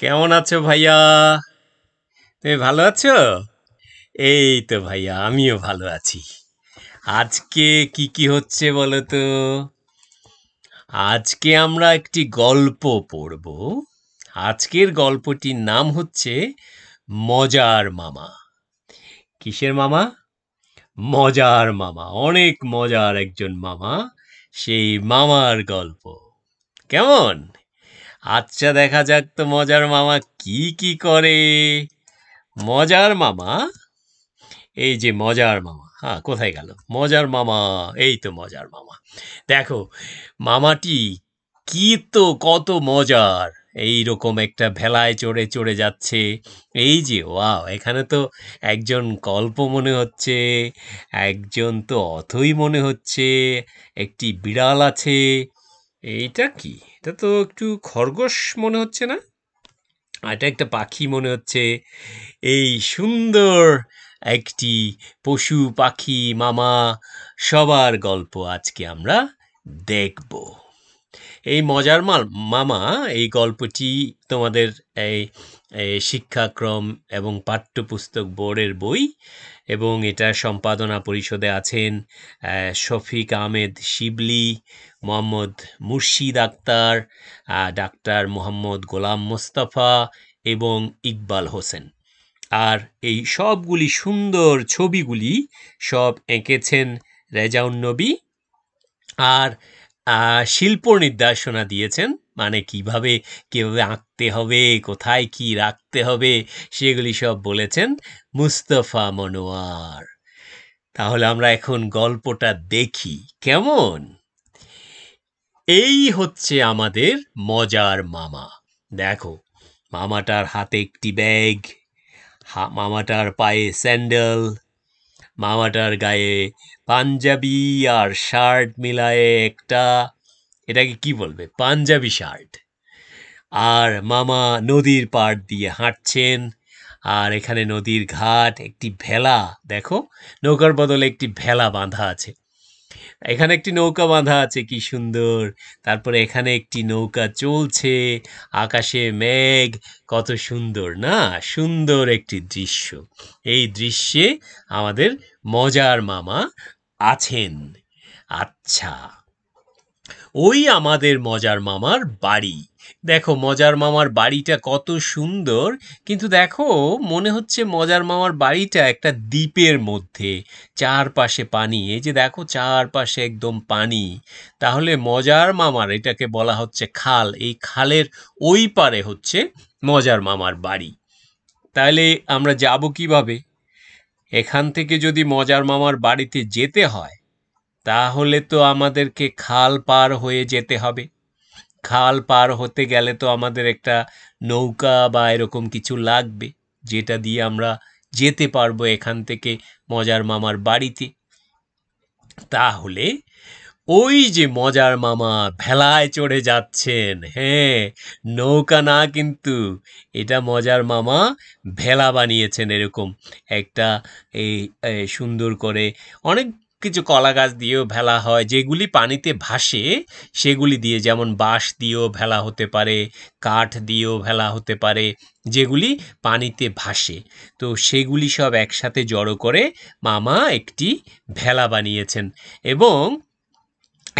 কেমন আছো ভাইয়া তুমি ভালো আছো এই তো ভাইয়া আমিও ভালো আছি আজকে কি কি হচ্ছে বলো তো আজকে আমরা একটি গল্প পড়ব আজকের গল্পটির নাম হচ্ছে মজার মামা কিসের মামা মজার মামা অনেক মজার একজন মামা সেই মামার গল্প কেমন আচ্ছা দেখা যাক তো মজার মামা কি কি করে মজার মামা এই যে মজার মামা হ্যাঁ কোথায় গেল মজার মামা এই তো মজার মামা দেখো মামাটি কি তো কত মজার এই রকম একটা ভেলায় চড়ে চড়ে যাচ্ছে এই যে ওয়াও এখানে তো একজন গল্প মনে হচ্ছে একজন তো অথই মনে হচ্ছে একটি বিড়াল আছে এইটা কি এটা তো একটু খরগোশ মনে হচ্ছে না এটা একটা পাখি মনে হচ্ছে এই সুন্দর একটি পশু পাখি মামা সবার গল্প আজকে আমরা দেখব এই মজার মাল মামা এই গল্পটি তোমাদের এই শিক্ষাক্রম এবং পাঠ্যপুস্তক বোর্ডের বই এবং এটা সম্পাদনা পরিষদে আছেন শফিক আহমেদ শিবলি মোহাম্মদ মুর্শিদ আক্তার ডাক্তার মোহাম্মদ গোলাম মোস্তফা এবং ইকবাল হোসেন আর এই সবগুলি সুন্দর ছবিগুলি সব এঁকেছেন রেজাউন্নবী আর শিল্প নির্দেশনা দিয়েছেন মানে কিভাবে কীভাবে আঁকতে হবে কোথায় কি রাখতে হবে সেগুলি সব বলেছেন মুস্তফা মনোয়ার তাহলে আমরা এখন গল্পটা দেখি কেমন এই হচ্ছে আমাদের মজার মামা দেখো মামাটার হাতে একটি ব্যাগ মামাটার পায়ে স্যান্ডেল মামাটার গায়ে পাঞ্জাবি আর শার্ট মিলায়ে একটা এটাকে কি বলবে পাঞ্জাবি শার্ট আর মামা নদীর পাড় দিয়ে হাঁটছেন আর এখানে নদীর ঘাট একটি ভেলা দেখো নৌকার বদলে একটি ভেলা বাঁধা আছে এখানে একটি নৌকা বাঁধা আছে কি সুন্দর তারপরে এখানে একটি নৌকা চলছে আকাশে মেঘ কত সুন্দর না সুন্দর একটি দৃশ্য এই দৃশ্যে আমাদের মজার মামা আছেন আচ্ছা ওই আমাদের মজার মামার বাড়ি দেখো মজার মামার বাড়িটা কত সুন্দর কিন্তু দেখো মনে হচ্ছে মজার মামার বাড়িটা একটা দ্বীপের মধ্যে চারপাশে পানি এই যে দেখো চারপাশে একদম পানি তাহলে মজার মামার এটাকে বলা হচ্ছে খাল এই খালের ওই পারে হচ্ছে মজার মামার বাড়ি তাহলে আমরা যাব কিভাবে এখান থেকে যদি মজার মামার বাড়িতে যেতে হয় তাহলে তো আমাদেরকে খাল পার হয়ে যেতে হবে খাল পার হতে গেলে তো আমাদের একটা নৌকা বা এরকম কিছু লাগবে যেটা দিয়ে আমরা যেতে পারবো এখান থেকে মজার মামার বাড়িতে তাহলে ওই যে মজার মামা ভেলায় চড়ে যাচ্ছেন হ্যাঁ নৌকা না কিন্তু এটা মজার মামা ভেলা বানিয়েছেন এরকম একটা এই সুন্দর করে অনেক কিছু কলা গাছ দিয়েও ভেলা হয় যেগুলি পানিতে ভাসে সেগুলি দিয়ে যেমন বাঁশ দিয়েও ভেলা হতে পারে কাঠ দিয়েও ভেলা হতে পারে যেগুলি পানিতে ভাসে তো সেগুলি সব একসাথে জড়ো করে মামা একটি ভেলা বানিয়েছেন এবং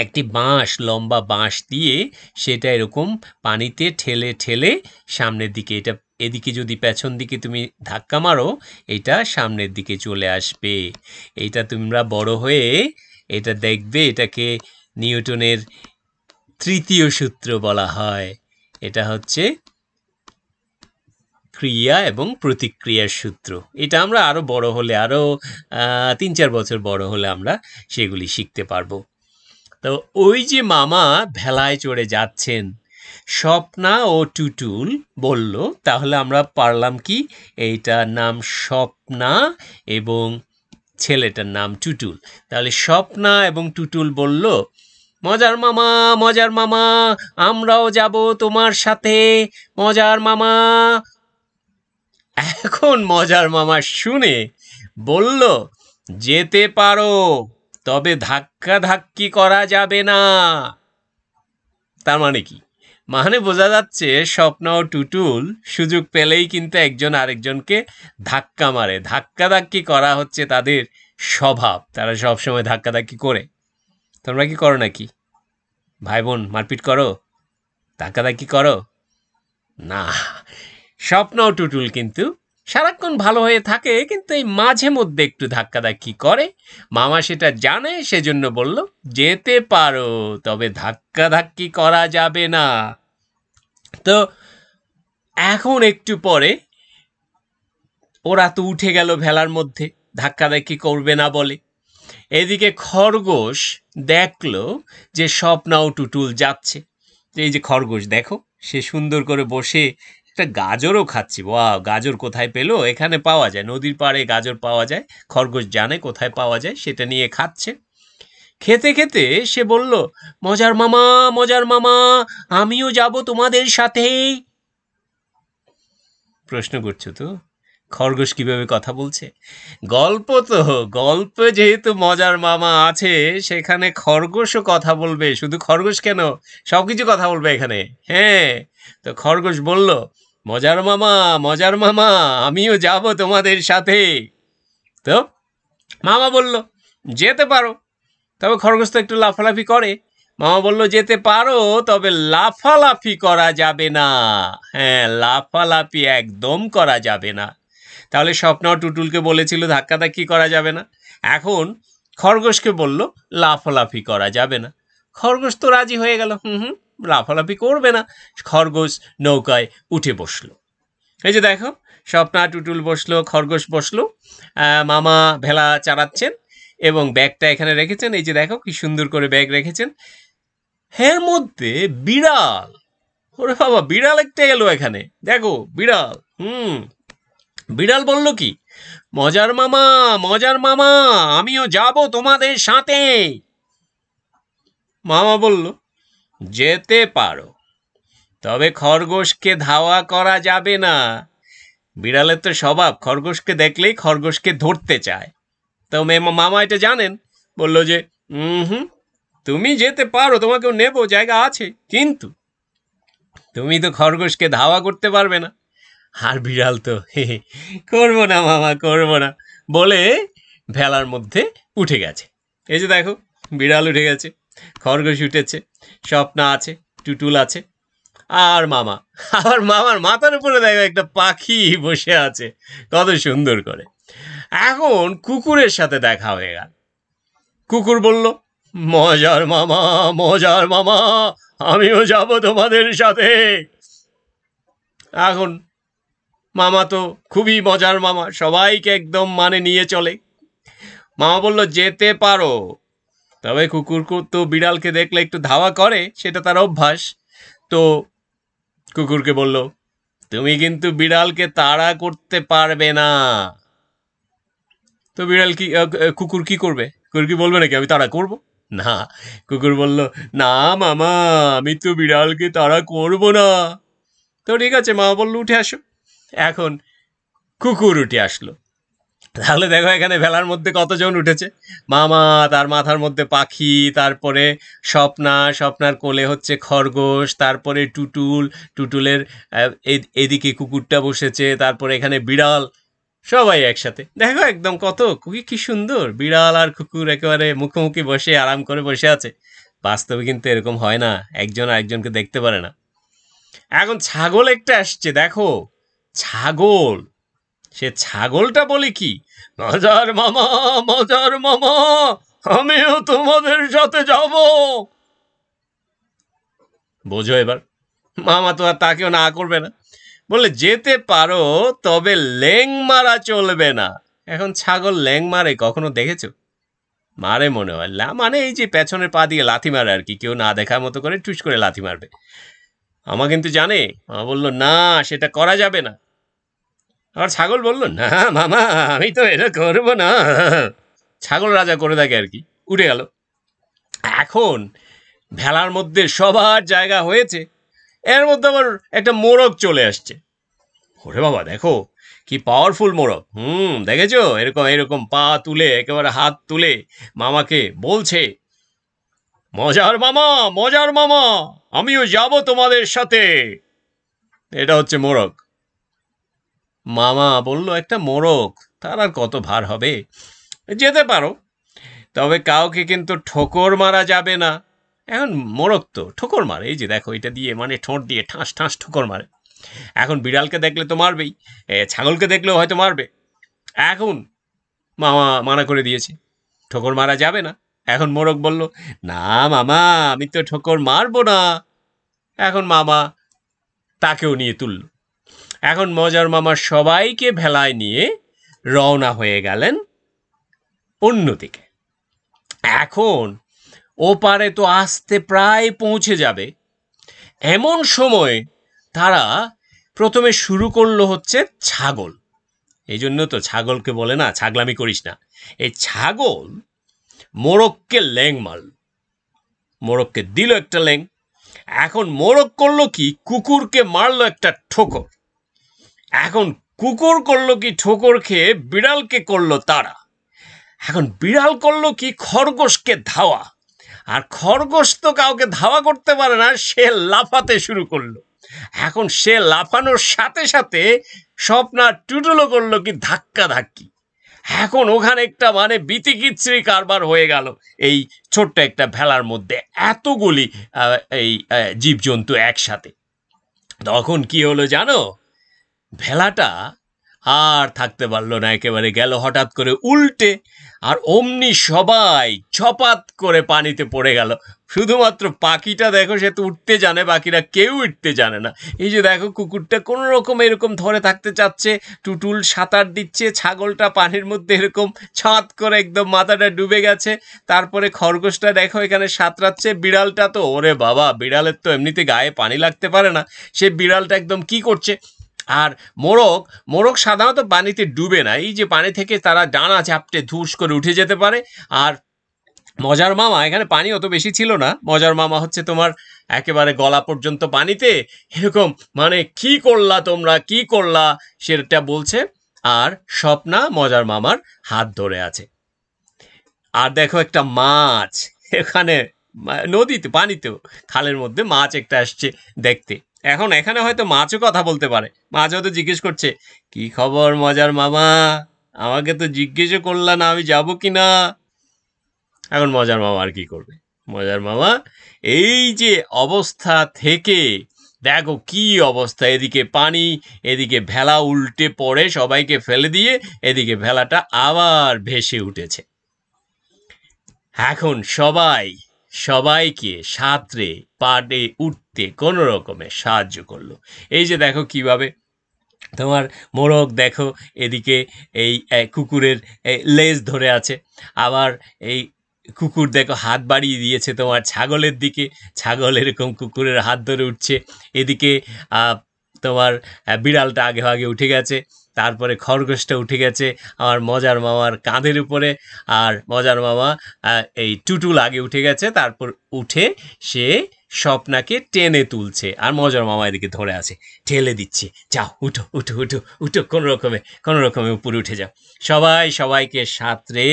একটি বাঁশ লম্বা বাঁশ দিয়ে সেটা এরকম পানিতে ঠেলে ঠেলে সামনের দিকে এটা এদিকে যদি পেছন দিকে তুমি ধাক্কা মারো এটা সামনের দিকে চলে আসবে এটা তোমরা বড় হয়ে এটা দেখবে এটাকে নিউটনের তৃতীয় সূত্র বলা হয় এটা হচ্ছে ক্রিয়া এবং প্রতিক্রিয়ার সূত্র এটা আমরা আরও বড় হলে আরও তিন চার বছর বড় হলে আমরা সেগুলি শিখতে পারবো তো ওই যে মামা ভেলায় চড়ে যাচ্ছেন স্বপ্না ও টুটুল বলল তাহলে আমরা পারলাম কি এইটার নাম স্বপ্না এবং ছেলেটার নাম টুটুল তাহলে স্বপ্না এবং টুটুল বলল মজার মামা মজার মামা আমরাও যাব তোমার সাথে মজার মামা এখন মজার মামা শুনে বলল যেতে পারো তবে ধাক্কাধাক্কি করা যাবে না তার মানে কি মানে বোঝা যাচ্ছে স্বপ্ন ও টুটুল সুযোগ পেলেই কিন্তু একজন আরেকজনকে ধাক্কা মারে ধাক্কাধাক্কি করা হচ্ছে তাদের স্বভাব তারা সবসময় ধাক্কাধাক্কি করে তোমরা কি করো নাকি ভাই বোন মারপিট করো ধাক্কাধাক্কি করো না স্বপ্ন টুটুল কিন্তু সারাক্ষণ ভালো হয়ে থাকে কিন্তু এই মাঝে মধ্যে একটু ধাক্কাধাক্কি করে মামা সেটা জানে সেজন্য বলল যেতে পারো তবে ধাক্কাধাক্কি করা যাবে না তো এখন একটু পরে ওরা তো উঠে গেল ভেলার মধ্যে ধাক্কাধাক্কি করবে না বলে এদিকে খরগোশ দেখল যে স্বপ্নাও টুটুল যাচ্ছে এই যে খরগোশ দেখো সে সুন্দর করে বসে একটা গাজরও খাচ্ছি বা গাজর কোথায় পেলো এখানে পাওয়া যায় নদীর পাড়ে গাজর পাওয়া যায় খরগোশ জানে কোথায় পাওয়া যায় সেটা নিয়ে খাচ্ছে খেতে খেতে সে বলল মজার মামা মজার মামা আমিও যাব তোমাদের সাথেই প্রশ্ন করছো তো খরগোশ কিভাবে কথা বলছে গল্প তো গল্প যেহেতু মজার মামা আছে সেখানে খরগোশও কথা বলবে শুধু খরগোশ কেন সব কিছু কথা বলবে এখানে হ্যাঁ তো খরগোশ বলল মজার মামা মজার মামা আমিও যাব তোমাদের সাথে তো মামা বলল যেতে পারো তবে খরগোশ তো একটু লাফালাফি করে মামা বলল যেতে পারো তবে লাফালাফি করা যাবে না হ্যাঁ লাফালাফি একদম করা যাবে না তাহলে স্বপ্নাও টুটুলকে বলেছিল ধাক্কাধাক্কি করা যাবে না এখন খরগোশকে বলল লাফালাফি করা যাবে না খরগোশ তো রাজি হয়ে গেল হুম হুম লাফালাফি করবে না খরগোশ নৌকায় উঠে বসলো এই যে দেখো স্বপ্না টুটুল বসলো খরগোশ বসলো মামা ভেলা চালাচ্ছেন এবং ব্যাগটা এখানে রেখেছেন এই যে দেখো কি সুন্দর করে ব্যাগ রেখেছেন এর মধ্যে বিড়াল ওরে বাবা বিড়াল একটা এলো এখানে দেখো বিড়াল হুম বিড়াল বলল কি মজার মামা মজার মামা আমিও যাব তোমাদের সাথে মামা বলল যেতে পারো তবে খরগোশকে ধাওয়া করা যাবে না বিড়ালের তো স্বভাব খরগোশকে দেখলেই খরগোশকে ধরতে চায় তো মে মামা এটা জানেন বললো যে হুম তুমি যেতে পারো তোমাকেও নেব জায়গা আছে কিন্তু তুমি তো খরগোশকে ধাওয়া করতে পারবে না আর বিড়াল তো করবো না মামা করবো না বলে ভেলার মধ্যে উঠে গেছে এই যে দেখো বিড়াল উঠে গেছে খরগোশ উঠেছে স্বপ্না আছে টুটুল আছে আর মামা আবার মামার মাথার উপরে দেখো একটা পাখি বসে আছে কত সুন্দর করে এখন কুকুরের সাথে দেখা হয়ে গেল কুকুর বলল মজার মামা মজার মামা আমিও যাব তোমাদের সাথে এখন মামা তো খুবই মজার মামা সবাইকে একদম মানে নিয়ে চলে মামা বলল যেতে পারো তবে কুকুর তো বিড়ালকে দেখলে একটু ধাওয়া করে সেটা তার অভ্যাস তো কুকুরকে বলল তুমি কিন্তু বিড়ালকে তাড়া করতে পারবে না তো বিড়াল কি কুকুর কি করবে কুকুর কি বলবে নাকি আমি তাড়া করব না কুকুর বলল না মামা আমি তো বিড়ালকে তাড়া করব না তো ঠিক আছে মা বললো উঠে আসো এখন কুকুর উঠে আসলো তাহলে দেখো এখানে ভেলার মধ্যে কতজন উঠেছে মামা তার মাথার মধ্যে পাখি তারপরে স্বপ্না স্বপ্নার কোলে হচ্ছে খরগোশ তারপরে টুটুল টুটুলের এদিকে কুকুরটা বসেছে তারপরে এখানে বিড়াল সবাই একসাথে দেখো একদম কত কুকি কি সুন্দর বিড়াল আর কুকুর একেবারে মুখোমুখি বসে আরাম করে বসে আছে বাস্তবে কিন্তু এরকম হয় না একজন আরেকজনকে দেখতে পারে না এখন ছাগল একটা আসছে দেখো ছাগল সে ছাগলটা বলে কি মজার মামা মজার মামা আমিও তোমাদের সাথে যাব বোঝো এবার মামা তো আর তাকেও না করবে না বলে যেতে পারো তবে লেং মারা চলবে না এখন ছাগল ল্যাং মারে কখনো দেখেছো মারে মনে হয় লা মানে এই যে পেছনের পা দিয়ে লাথি মারে আর কি কেউ না দেখার মতো করে টুস করে লাথি মারবে আমা কিন্তু জানে মা বললো না সেটা করা যাবে না আর ছাগল বলল না মামা আমি তো এটা করবো না ছাগল রাজা করে থাকে আর কি উঠে গেল এখন ভেলার মধ্যে সবার জায়গা হয়েছে এর মধ্যে আবার একটা মোরগ চলে আসছে ওরে বাবা দেখো কি পাওয়ারফুল মোরগ হুম দেখেছো এরকম এরকম পা তুলে একেবারে হাত তুলে মামাকে বলছে মজার মামা মজার মামা আমিও যাব তোমাদের সাথে এটা হচ্ছে মোরগ মামা বলল একটা মোরগ তার আর কত ভার হবে যেতে পারো তবে কাউকে কিন্তু ঠোকর মারা যাবে না এখন মোরগ তো ঠোকর মারে এই যে দেখো এটা দিয়ে মানে ঠোঁট দিয়ে ঠাঁস ঠাঁস ঠোকর মারে এখন বিড়ালকে দেখলে তো মারবেই ছাগলকে দেখলেও হয়তো মারবে এখন মামা মানা করে দিয়েছে ঠোকর মারা যাবে না এখন মোরগ বলল না মামা আমি তো ঠোকর মারবো না এখন মামা তাকেও নিয়ে তুললো এখন মজার মামা সবাইকে ভেলায় নিয়ে রওনা হয়ে গেলেন অন্যদিকে এখন ওপারে তো আসতে প্রায় পৌঁছে যাবে এমন সময় তারা প্রথমে শুরু করলো হচ্ছে ছাগল এই জন্য তো ছাগলকে বলে না ছাগলামি করিস না এই ছাগল মোরককে ল্যাং মাল মোরককে দিল একটা ল্যাং এখন মোরক করলো কি কুকুরকে মারলো একটা ঠোকর এখন কুকুর করলো কি ঠোকর খেয়ে বিড়ালকে করলো তারা এখন বিড়াল করলো কি খরগোশকে ধাওয়া আর খরগোশ তো কাউকে ধাওয়া করতে পারে না সে লাফাতে শুরু করলো এখন সে লাফানোর সাথে সাথে স্বপ্না টুটুলো করলো কি ধাক্কা ধাক্কি এখন ওখানে একটা মানে বিতিকিচ্ছরি কারবার হয়ে গেল এই ছোট্ট একটা ভেলার মধ্যে এতগুলি এই জীবজন্তু একসাথে তখন কি হলো জানো ভেলাটা আর থাকতে পারল না একেবারে গেল হঠাৎ করে উল্টে আর অমনি সবাই ছপাত করে পানিতে পড়ে গেল শুধুমাত্র পাখিটা দেখো সে তো উঠতে জানে বাকিরা কেউ উঠতে জানে না এই যে দেখো কুকুরটা কোনো রকম এরকম ধরে থাকতে চাচ্ছে টুটুল সাঁতার দিচ্ছে ছাগলটা পানির মধ্যে এরকম ছাঁত করে একদম মাথাটা ডুবে গেছে তারপরে খরগোশটা দেখো এখানে সাঁতরাচ্ছে বিড়ালটা তো ওরে বাবা বিড়ালের তো এমনিতে গায়ে পানি লাগতে পারে না সে বিড়ালটা একদম কি করছে আর মোরগ মোরগ সাধারণত পানিতে ডুবে না এই যে পানি থেকে তারা ডানা চাপটে ধুস করে উঠে যেতে পারে আর মজার মামা এখানে পানি অত বেশি ছিল না মজার মামা হচ্ছে তোমার একেবারে গলা পর্যন্ত পানিতে এরকম মানে কি করলা তোমরা কি করলা সেটা বলছে আর স্বপ্না মজার মামার হাত ধরে আছে আর দেখো একটা মাছ এখানে নদীতে পানিতেও খালের মধ্যে মাছ একটা আসছে দেখতে এখন এখানে হয়তো মাছও কথা বলতে পারে মাছ হয়তো জিজ্ঞেস করছে কি খবর মজার মামা আমাকে তো জিজ্ঞেসও করল না আমি যাব কি না এখন মজার মামা আর কি করবে মজার মামা এই যে অবস্থা থেকে দেখো কি অবস্থা এদিকে পানি এদিকে ভেলা উল্টে পড়ে সবাইকে ফেলে দিয়ে এদিকে ভেলাটা আবার ভেসে উঠেছে এখন সবাই সবাইকে সাঁতরে পাড়ে উঠতে কোনো রকমে সাহায্য করলো এই যে দেখো কিভাবে তোমার মোরগ দেখো এদিকে এই কুকুরের লেজ ধরে আছে আবার এই কুকুর দেখো হাত বাড়িয়ে দিয়েছে তোমার ছাগলের দিকে ছাগল এরকম কুকুরের হাত ধরে উঠছে এদিকে তোমার বিড়ালটা আগে আগে উঠে গেছে তারপরে খরগোশটা উঠে গেছে আমার মজার মামার কাঁধের উপরে আর মজার মামা এই টুটুল আগে উঠে গেছে তারপর উঠে সে স্বপ্নাকে টেনে তুলছে আর মজার মামা এদিকে ধরে আছে ঠেলে দিচ্ছে যাও উঠো উঠো উঠো উঠো কোনো রকমে কোনো রকমে উপরে উঠে যাও সবাই সবাইকে সাঁতরে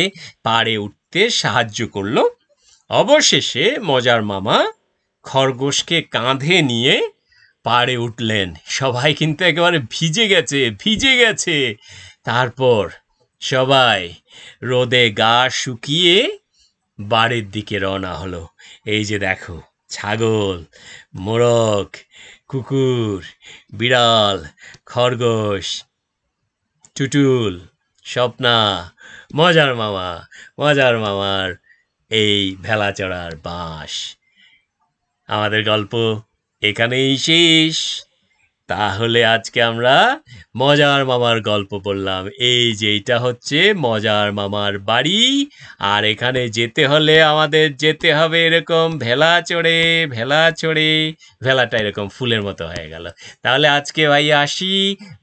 পাড়ে উঠতে সাহায্য করলো অবশেষে মজার মামা খরগোশকে কাঁধে নিয়ে পাড়ে উঠলেন সবাই কিন্তু একেবারে ভিজে গেছে ভিজে গেছে তারপর সবাই রোদে গা শুকিয়ে বাড়ির দিকে রওনা হলো এই যে দেখো ছাগল মোরগ কুকুর বিড়াল খরগোশ টুটুল স্বপ্না মজার মামা মজার মামার এই ভেলা চড়ার বাঁশ আমাদের গল্প এখানেই শেষ তাহলে আজকে আমরা মজার মামার গল্প বললাম এই যে এটা হচ্ছে মজার মামার বাড়ি আর এখানে যেতে হলে আমাদের যেতে হবে এরকম ভেলা চড়ে ভেলা চড়ে ভেলাটা এরকম ফুলের মতো হয়ে গেল তাহলে আজকে ভাই আসি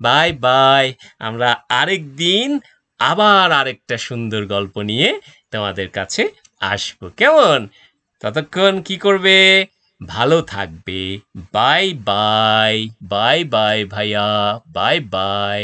বাই বাই আমরা আরেক দিন আবার আরেকটা সুন্দর গল্প নিয়ে তোমাদের কাছে আসবো কেমন ততক্ষণ কি করবে ভালো থাকবে বাই বাই বাই বাই ভাইয়া বাই বাই